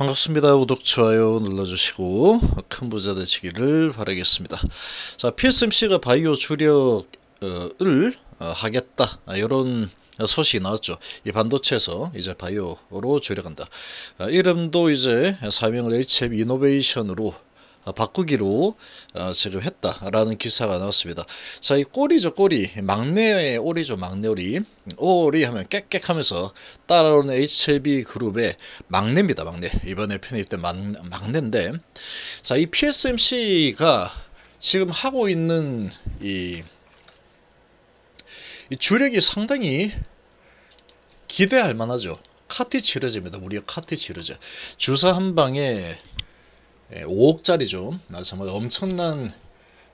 반갑습니다. 구독, 좋아요 눌러주시고 큰 부자 되시기를 바라겠습니다. 자, PSMC가 바이오 주력을 어, 하겠다 이런 아, 소식이 나왔죠. 이 반도체에서 이제 바이오로 주력한다. 아, 이름도 이제 사명을 HM 이노베이션으로 어, 바꾸기로 지금 어, 했다라는 기사가 나왔습니다. 자, 이 꼬리죠, 꼬리. 막내의 오리죠, 막내 오리. 오리 하면 깨끗 하면서 따라오는 HLB 그룹의 막내입니다, 막내. 이번에 편입된 막, 막내인데. 자, 이 PSMC가 지금 하고 있는 이, 이 주력이 상당히 기대할 만하죠. 카티 치료제입니다. 우리가 카티 치료제. 주사 한 방에 5억짜리죠. 예, 나 아, 정말 엄청난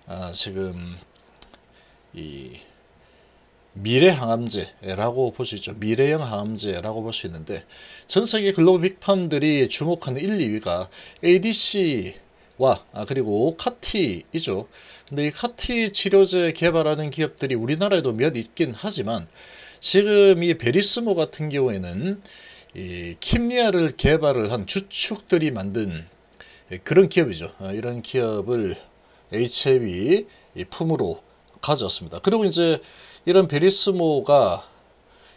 아, 지금 이 미래 항암제라고 볼 수 있죠. 미래형 항암제라고 볼 수 있는데 전 세계 글로벌 빅팜들이 주목하는 1, 2위가 ADC와 아, 그리고 카티이죠. 근데 이 카티 치료제 개발하는 기업들이 우리나라에도 몇 있긴 하지만 지금 이 베리스모 같은 경우에는 이 킴리아를 개발을 한 주축들이 만든 예, 그런 기업이죠. 아, 이런 기업을 HLB 품으로 가져왔습니다. 그리고 이제 이런 베리스모가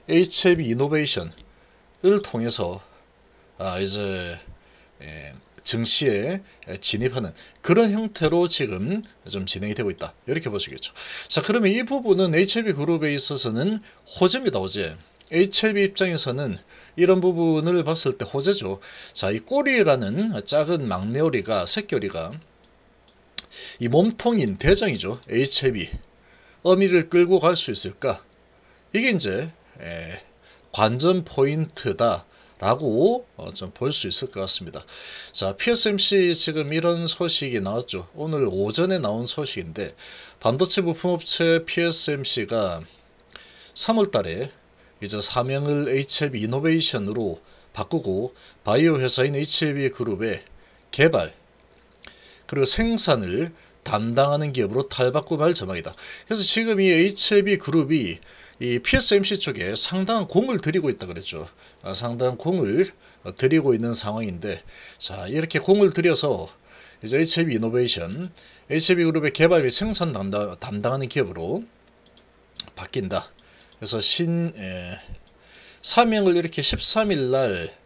HLB 이노베이션을 통해서 아, 이제 예, 증시에 진입하는 그런 형태로 지금 좀 진행이 되고 있다. 이렇게 보시겠죠. 자 그러면 이 부분은 HLB 그룹에 있어서는 호재입니다. 호재. HLB 입장에서는 이런 부분을 봤을 때 호재죠. 자, 이 꼬리라는 작은 막내오리가 새끼오리가 이 몸통인 대장이죠. HB 어미를 끌고 갈 수 있을까? 이게 이제 에, 관전 포인트다. 라고 어, 좀볼 수 있을 것 같습니다. 자, PSMC 지금 이런 소식이 나왔죠. 오늘 오전에 나온 소식인데 반도체 부품업체 PSMC가 3월 달에 이제 사명을 HLB 이노베이션으로 바꾸고 바이오 회사인 HLB 그룹의 개발 그리고 생산을 담당하는 기업으로 탈바꿈할 전망이다. 그래서 지금 이 HLB 그룹이 이 PSMC 쪽에 상당한 공을 들이고 있다 그랬죠. 아, 상당한 공을 어, 들이고 있는 상황인데 자 이렇게 공을 들여서 이제 HLB 이노베이션, HLB 그룹의 개발 및 생산 담당, 담당하는 기업으로 바뀐다. 그래서 신 예, 사명을 이렇게 13일 날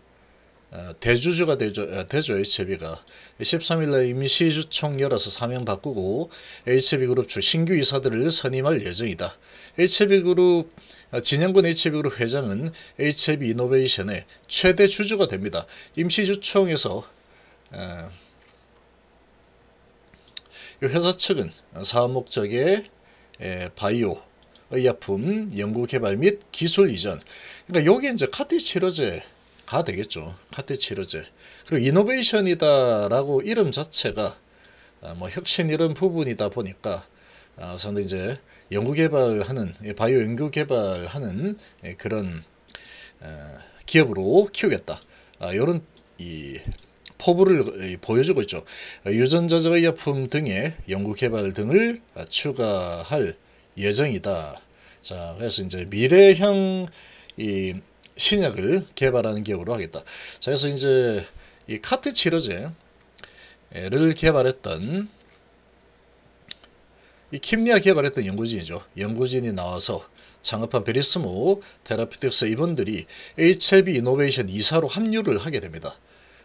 어, 대주주가 되죠, 어, 되죠 HB가 13일날 임시주총 열어서 사명 바꾸고 HB그룹 주 신규 이사들을 선임할 예정이다. HB그룹 어, 진영근 HB그룹 회장은 HB 이노베이션의 최대 주주가 됩니다. 임시주총에서 회사 측은 사업 목적의 예, 바이오 의약품 연구 개발 및 기술 이전. 그러니까 여기 이제 카테 치료제가 되겠죠. 카테 치료제. 그리고 이노베이션이다라고 이름 자체가 아, 뭐 혁신 이런 부분이다 보니까 상당히 아, 이제 연구 개발하는 예, 바이오 연구 개발하는 예, 그런 아, 기업으로 키우겠다. 이런 이 포부를 보여주고 있죠. 유전자적 의약품 등의 연구 개발 등을 추가할 예정이다. 자, 그래서 이제 미래형 이 신약을 개발하는 기업으로 하겠다. 자, 그래서 이제 이 카트 치료제를 개발했던 이 킴리아 개발했던 연구진이죠. 연구진이 나와서 창업한 베리스모 테라피틱스 임원들이 HIV 이노베이션 이사로 합류를 하게 됩니다.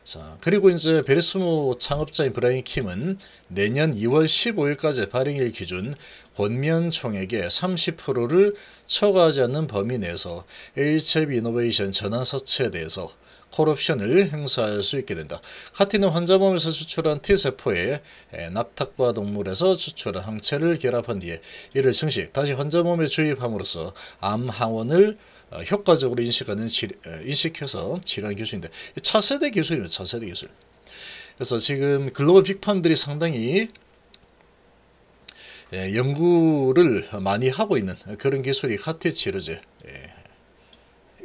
자, 그리고 이제 베리스모 창업자인 브라인 킴은 내년 2월 15일까지 발행일 기준 권면총액의 30%를 초과하지 않는 범위 내에서 H앱 이노베이션 전환 서체에 대해서 콜옵션을 행사할 수 있게 된다. 카티는 환자 몸에서 추출한 T세포에 낙탁과 동물에서 추출한 항체를 결합한 뒤에 이를 증식, 다시 환자 몸에 주입함으로써 암 항원을 어, 효과적으로 인식하는 지, 어, 인식해서 치료하는 기술인데 차세대 기술입니다. 차세대 기술. 그래서 지금 글로벌 빅판들이 상당히 예, 연구를 많이 하고 있는 그런 기술이 카트 치료제 예,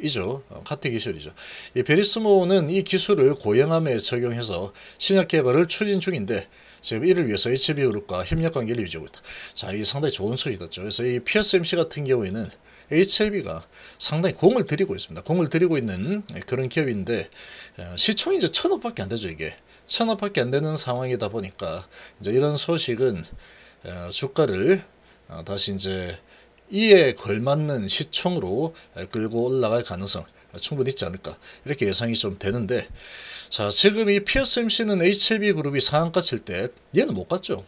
이죠. 어, 카트 기술이죠. 이 베리스모는 이 기술을 고양암에 적용해서 신약 개발을 추진 중인데 지금 이를 위해서 HB그룹과 협력 관계를 유지하고 있다. 자, 이게 상당히 좋은 소식이죠. 었 그래서 이 PSMC 같은 경우에는 HLB가 상당히 공을 들이고 있습니다. 공을 들이고 있는 그런 기업인데 어, 시총이 이제 천억밖에 안 되죠 이게 천억밖에 안 되는 상황이다 보니까 이제 이런 소식은 어, 주가를 어, 다시 이제 이에 걸맞는 시총으로 끌고 올라갈 가능성 충분히 있지 않을까 이렇게 예상이 좀 되는데 자 지금 이 PSMC는 HLB 그룹이 상한가 칠 때 얘는 못 갔죠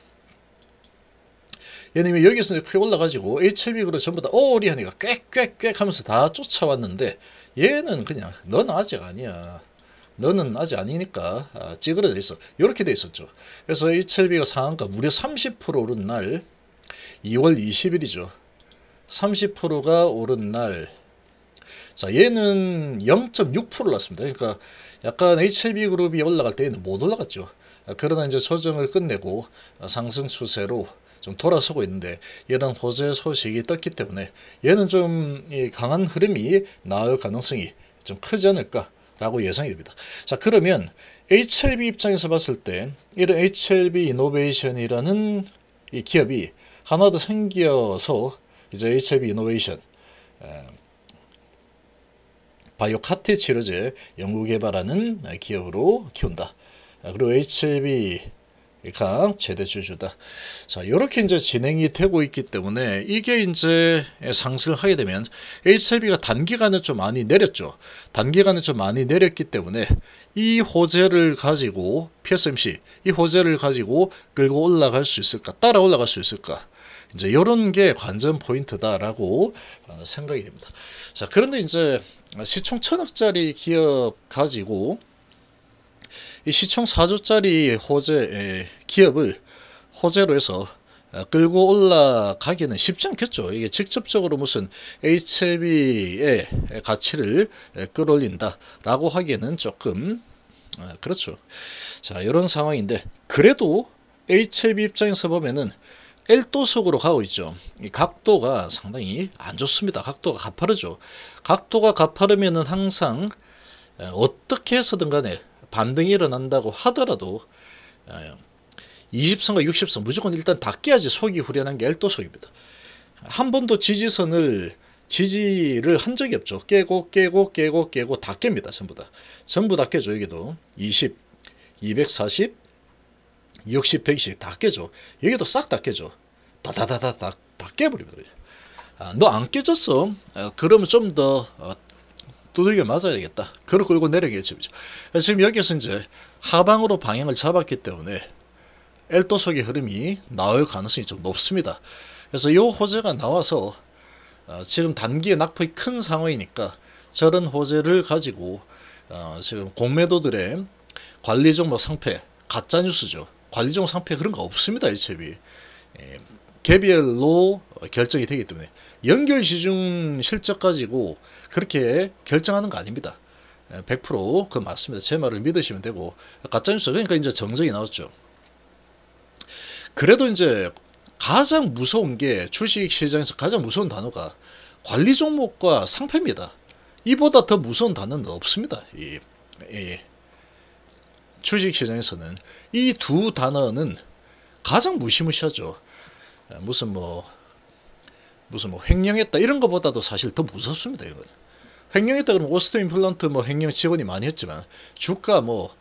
얘냐면 여기서 크게 올라가지고 h b 그룹 전부 다 오리 하니까 꽥꽥꽥 하면서 다 쫓아왔는데 얘는 그냥 넌 아직 아니야. 너는 아직 아니니까 아, 찌그러져 있어. 이렇게 돼 있었죠. 그래서 HLB가 상한가 무려 30% 오른 날 2월 20일이죠. 30%가 오른 날. 자, 얘는 0.6%났습니다 그러니까 약간 HLB 그룹이 올라갈 때는 못 올라갔죠. 아, 그러나 이제 조정을 끝내고 아, 상승 추세로 좀 돌아서고 있는데 이런 호재 소식이 떴기 때문에 얘는 좀 강한 흐름이 나올 가능성이 좀 크지 않을까 라고 예상이 됩니다. 자 그러면 HLB 입장에서 봤을 때 이런 HLB 이노베이션이라는 이 기업이 하나 더 생겨서 이제 HLB 이노베이션 바이오 카테 치료제 연구 개발하는 기업으로 키운다. 아, 그리고 HLB 강 최대주주다. 자, 이렇게 이제 진행이 되고 있기 때문에 이게 이제 상승을 하게 되면 HIV가 단기간에 좀 많이 내렸죠. 단기간에 좀 많이 내렸기 때문에 이 호재를 가지고 PSMC 이 호재를 가지고 끌고 올라갈 수 있을까? 따라 올라갈 수 있을까? 이제 이런 게 관전 포인트다라고 어, 생각이 됩니다. 자, 그런데 이제 시총 천억짜리 기업 가지고 이 시총 4조짜리 호재 예, 기업을 호재로 해서 아, 끌고 올라가기는 쉽지 않겠죠. 이게 직접적으로 무슨 HB의 가치를 예, 끌어올린다라고 하기에는 조금 아, 그렇죠. 자 이런 상황인데 그래도 HB 입장에서 보면은 L도 속으로 가고 있죠. 이 각도가 상당히 안 좋습니다. 각도가 가파르죠. 각도가 가파르면은 항상 아, 어떻게 해서든 간에 반등이 일어난다고 하더라도 20선과 어, 60선 무조건 일단 다 깨야지 속이 후련한 게 엘도속입니다. 한 번도 지지선을 지지를 한 적이 없죠. 깨고 깨고 깨고 깨고 다 깹니다. 전부 다. 전부 다 깨죠. 여기도 20, 240, 60, 120다 깨죠. 여기도 싹 다 깨죠. 다다다다다 다 깨버립니다. 아, 너안 깨졌어. 아, 그러면 좀더 어, 두들겨 맞아야 되겠다. 그걸 끌고 내려겠죠. 지금 여기서 이제 하방으로 방향을 잡았기 때문에 엘도속의 흐름이 나올 가능성이 좀 높습니다. 그래서 이 호재가 나와서 어, 지금 단기의 낙폭이 큰 상황이니까 저런 호재를 가지고 어, 지금 공매도들의 관리종목 상패 가짜뉴스죠. 관리종 상패 그런 거 없습니다. 이 챕이. 개별로 결정이 되기 때문에 연결 시중 실적 가지고 그렇게 결정하는 거 아닙니다. 100%그 예, 맞습니다. 제 말을 믿으시면 되고 가짜뉴스 그러니까 이제 정정이 나왔죠. 그래도 이제 가장 무서운 게 주식시장에서 가장 무서운 단어가 관리 종목과 상패입니다. 이보다 더 무서운 단어는 없습니다. 이, 이 주식시장에서는 이 두 단어는 가장 무시무시하죠. 아, 무슨 뭐 무슨 뭐 횡령했다 이런 것보다도 사실 더 무섭습니다 이런 거죠. 횡령했다 그러면 오스템 임플란트 뭐 횡령 지원이 많이 했지만 주가 뭐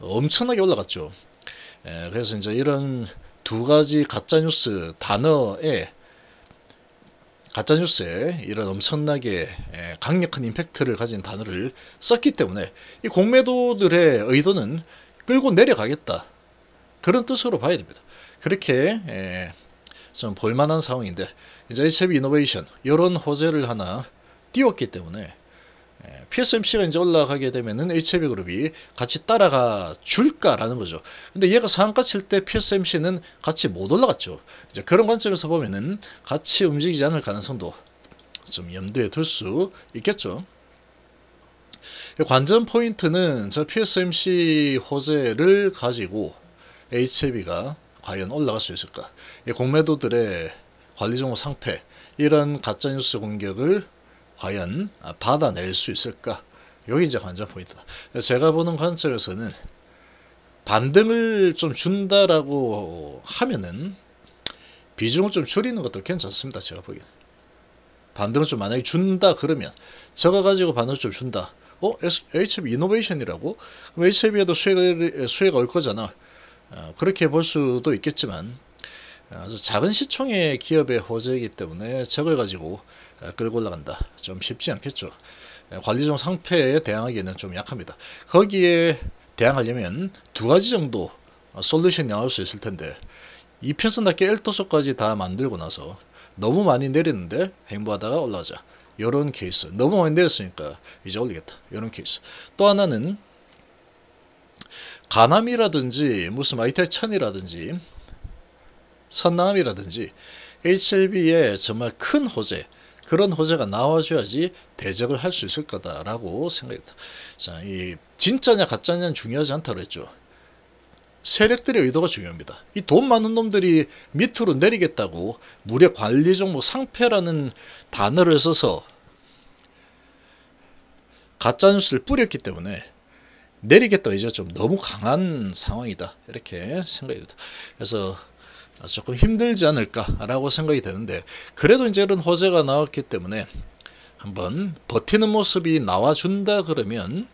엄청나게 올라갔죠. 에, 예, 그래서 이제 이런 두 가지 가짜 뉴스 단어에 가짜 뉴스에 이런 엄청나게 에, 예, 강력한 임팩트를 가진 단어를 썼기 때문에 이 공매도들의 의도는 끌고 내려가겠다 그런 뜻으로 봐야 됩니다. 그렇게 에, 예, 좀 볼만한 상황인데 이제 HB 이노베이션 이런 호재를 하나 띄웠기 때문에 예, PSMC가 이제 올라가게 되면은 HB 그룹이 같이 따라가 줄까라는 거죠. 근데 얘가 상가칠 때 PSMC는 같이 못 올라갔죠. 이제 그런 관점에서 보면은 같이 움직이지 않을 가능성도 좀 염두에 둘 수 있겠죠. 관전 포인트는 저 PSMC 호재를 가지고 HB가 과연 올라갈 수 있을까? 이 공매도들의 관리종호 상패 이런 가짜뉴스 공격을 과연 받아낼 수 있을까? 여기 이제 관전 포인트다. 제가 보는 관점에서는 반등을 좀 준다라고 하면은 비중을 좀 줄이는 것도 괜찮습니다. 제가 보기엔. 반등을 좀 만약에 준다 그러면 저가 가지고 반등을 좀 준다. 어? HB 이노베이션이라고? 그럼 HB에도 수익을, 수익 올 거잖아. 어, 그렇게 볼 수도 있겠지만 어, 아주 작은 시총의 기업의 호재이기 때문에 적을 가지고 어, 끌고 올라간다. 좀 쉽지 않겠죠. 관리종 상패에 대항하기에는 좀 약합니다. 거기에 대항하려면 두 가지 정도 솔루션이 나올 수 있을 텐데 이편선답게 엘토소까지 다 만들고 나서 너무 많이 내리는데 행보하다가 올라가자. 이런 케이스. 너무 많이 내렸으니까 이제 올리겠다. 이런 케이스. 또 하나는 가남이라든지 무슨 아이탈천이라든지 선남이라든지 HLB에 정말 큰 호재 그런 호재가 나와줘야지 대적을 할 수 있을 거다라고 생각했다. 자, 이 진짜냐 가짜냐는 중요하지 않다고 했죠. 세력들의 의도가 중요합니다. 이 돈 많은 놈들이 밑으로 내리겠다고 무려 관리 종목 상패라는 단어를 써서 가짜뉴스를 뿌렸기 때문에 내리겠다 이제 좀 너무 강한 상황이다 이렇게 생각이 듭니다. 그래서 조금 힘들지 않을까라고 생각이 되는데 그래도 이제 이런 호재가 나왔기 때문에 한번 버티는 모습이 나와준다 그러면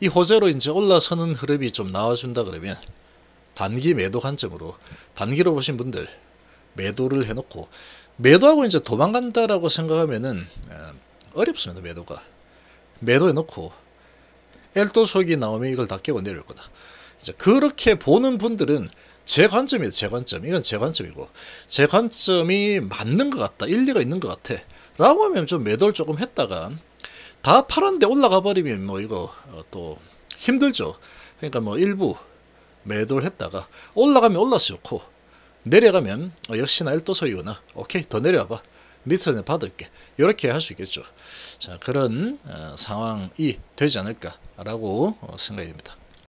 이 호재로 이제 올라서는 흐름이 좀 나와준다 그러면 단기 매도 관점으로 단기로 보신 분들 매도를 해놓고 매도하고 이제 도망간다라고 생각하면은 어, 어렵습니다 매도가 매도해놓고 엘도석이 나오면 이걸 다 깨고 내릴 거다. 이제 그렇게 보는 분들은 제 관점이에요. 제 관점. 이건 제 관점이고 제 관점이 맞는 것 같다. 일리가 있는 것 같아. 라고 하면 좀 매도를 조금 했다가 다 파란데 올라가 버리면 뭐 이거 어, 또 힘들죠. 그러니까 뭐 일부 매도를 했다가 올라가면 올라서 좋고 내려가면 어, 역시나 일도서이구나. 오케이 더 내려와봐. 밑선을 받을게 이렇게 할 수 있겠죠 자 그런 어, 상황이 되지 않을까라고 어, 생각이 됩니다